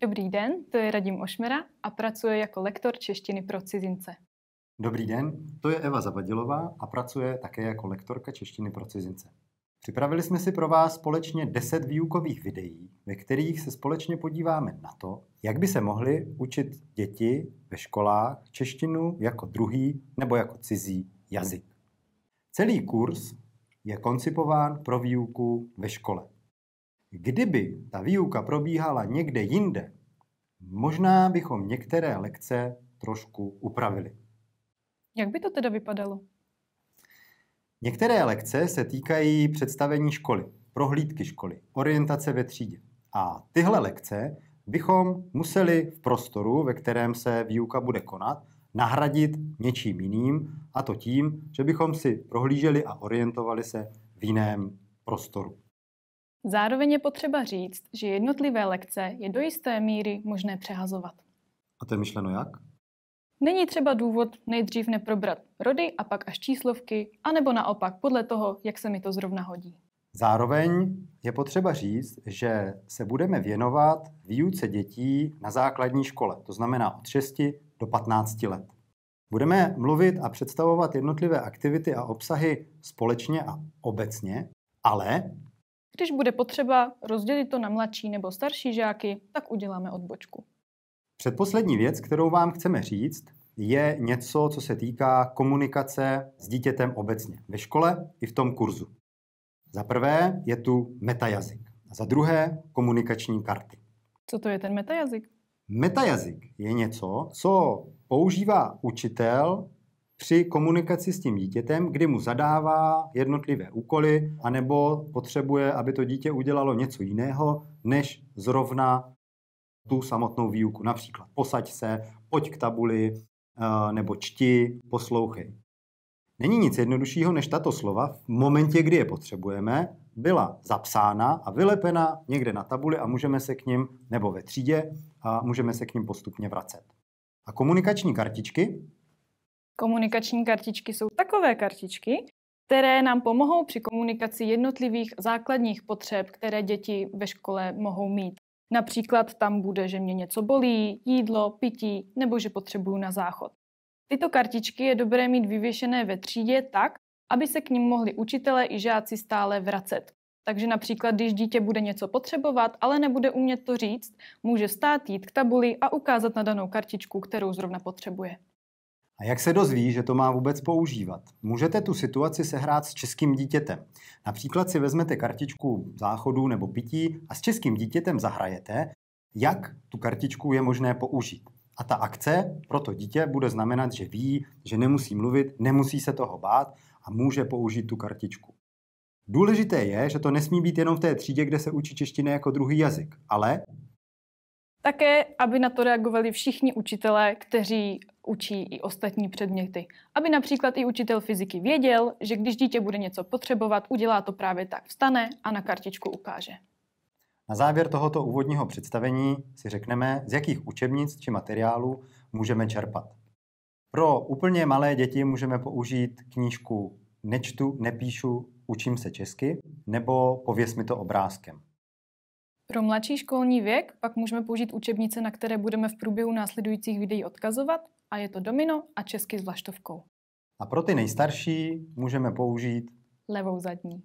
Dobrý den, to je Radim Ošmera a pracuje jako lektor češtiny pro cizince. Dobrý den, to je Eva Zavadilová a pracuje také jako lektorka češtiny pro cizince. Připravili jsme si pro vás společně 10 výukových videí, ve kterých se společně podíváme na to, jak by se mohly učit děti ve školách češtinu jako druhý nebo jako cizí jazyk. Celý kurz je koncipován pro výuku ve škole. Kdyby ta výuka probíhala někde jinde, možná bychom některé lekce trošku upravili. Jak by to teda vypadalo? Některé lekce se týkají představení školy, prohlídky školy, orientace ve třídě. A tyhle lekce bychom museli v prostoru, ve kterém se výuka bude konat, nahradit něčím jiným, a to tím, že bychom si prohlíželi a orientovali se v jiném prostoru. Zároveň je potřeba říct, že jednotlivé lekce je do jisté míry možné přehazovat. A to je myšleno jak? Není třeba důvod nejdřív neprobrat rody a pak až číslovky, anebo naopak podle toho, jak se mi to zrovna hodí. Zároveň je potřeba říct, že se budeme věnovat výuce dětí na základní škole, to znamená od 6 do 15 let. Budeme mluvit a představovat jednotlivé aktivity a obsahy společně a obecně, ale když bude potřeba rozdělit to na mladší nebo starší žáky, tak uděláme odbočku. Předposlední věc, kterou vám chceme říct, je něco, co se týká komunikace s dítětem obecně ve škole i v tom kurzu. Za prvé je tu metajazyk a za druhé komunikační karty. Co to je ten metajazyk? Metajazyk je něco, co používá učitel při komunikaci s tím dítětem, kdy mu zadává jednotlivé úkoly, anebo potřebuje, aby to dítě udělalo něco jiného, než zrovna tu samotnou výuku. Například posaď se, pojď k tabuli, eh, nebo čti, poslouchej. Není nic jednoduššího, než tato slova v momentě, kdy je potřebujeme, byla zapsána a vylepena někde na tabuli a můžeme se k ním, nebo ve třídě, a můžeme se k ním postupně vracet. A komunikační kartičky, Komunikační kartičky jsou takové kartičky, které nám pomohou při komunikaci jednotlivých základních potřeb, které děti ve škole mohou mít. Například tam bude, že mě něco bolí, jídlo, pití nebo že potřebuju na záchod. Tyto kartičky je dobré mít vyvěšené ve třídě tak, aby se k ním mohli učitelé i žáci stále vracet. Takže například, když dítě bude něco potřebovat, ale nebude umět to říct, může stát, jít k tabuli a ukázat na danou kartičku, kterou zrovna potřebuje. A jak se dozví, že to má vůbec používat? Můžete tu situaci sehrát s českým dítětem. Například si vezmete kartičku záchodu nebo pití a s českým dítětem zahrajete, jak tu kartičku je možné použít. A ta akce pro to dítě bude znamenat, že ví, že nemusí mluvit, nemusí se toho bát a může použít tu kartičku. Důležité je, že to nesmí být jenom v té třídě, kde se učí čeština jako druhý jazyk, ale také, aby na to reagovali všichni učitelé, kteří učí i ostatní předměty. Aby například i učitel fyziky věděl, že když dítě bude něco potřebovat, udělá to právě tak, vstane a na kartičku ukáže. Na závěr tohoto úvodního představení si řekneme, z jakých učebnic či materiálů můžeme čerpat. Pro úplně malé děti můžeme použít knížku Nečtu, nepíšu, učím se česky nebo Pověs mi to obrázkem. Pro mladší školní věk pak můžeme použít učebnice, na které budeme v průběhu následujících videí odkazovat a je to domino a česky s vlaštovkou. A pro ty nejstarší můžeme použít levou zadní.